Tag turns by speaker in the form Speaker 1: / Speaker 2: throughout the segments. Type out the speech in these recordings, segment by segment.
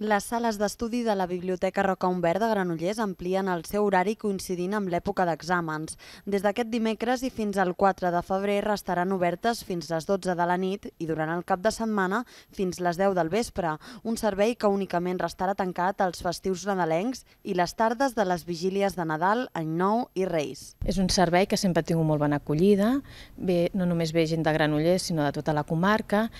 Speaker 1: Les sales d'estudi de la Biblioteca Roca Humbert de Granollers amplien el seu horari coincidint amb l'època d'exàmens. Des d'aquest dimecres i fins al 4 de febrer restaran obertes fins les 12 de la nit i durant el cap de setmana fins les 10 del vespre, un servei que únicament restarà tancat als festius nadalencs i les tardes de les vigílies de Nadal, Any Nou i Reis.
Speaker 2: És un servei que sempre ha tingut molt bona acollida, ve, no només ve gent de Granollers sinó de tota la comarca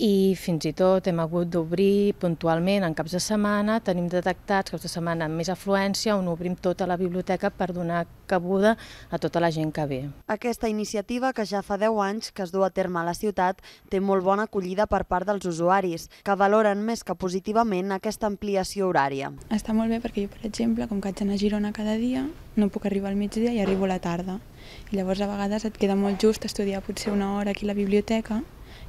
Speaker 2: i fins i tot hem hagut d'obrir puntualment en caps de setmana, tenim detectats caps de setmana amb més afluència on obrim tota la biblioteca per donar cabuda a tota la gent que ve.
Speaker 1: Aquesta iniciativa, que ja fa 10 anys que es du a terme a la ciutat, té molt bona acollida per part dels usuaris, que valoren més que positivament aquesta ampliació horària.
Speaker 3: Està molt bé perquè jo, per exemple, com que haig d'anar a Girona cada dia, no puc arribar al migdia i arribo a la tarda. I llavors a vegades et queda molt just estudiar potser una hora aquí a la biblioteca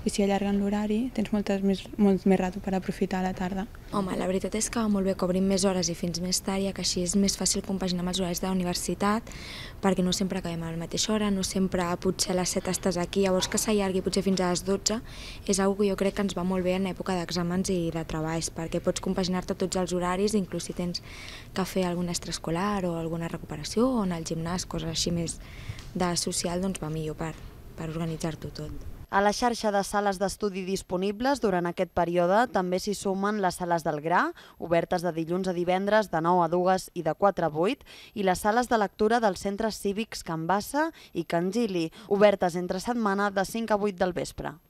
Speaker 3: i si allarguen l'horari tens moltes més, molt més rato
Speaker 4: per aprofitar la tarda. Home, la veritat és que molt bé que obrim més hores i fins més tard, ja que així és més fàcil compaginar amb els horaris de la universitat, perquè no sempre acabem a la mateixa hora, no sempre potser a les 7 estàs aquí, llavors que s'allargui potser fins a les 12 és una que jo crec que ens va molt bé en època d'exàmens i de treballs, perquè pots compaginar-te tots els horaris, inclús si tens que fer algun extraescolar o alguna recuperació o anar al gimnàs, coses així més de social, doncs va millor part per organitzar-t'ho tot.
Speaker 1: A la xarxa de sales d'estudi disponibles durant aquest període també s'hi sumen les sales del Gra, obertes de dilluns a divendres de 9 a 2 i de 4 a 8, i les sales de lectura dels centres cívics Can Bassa i Can Gili, obertes entre setmana de 5 a 8 del vespre.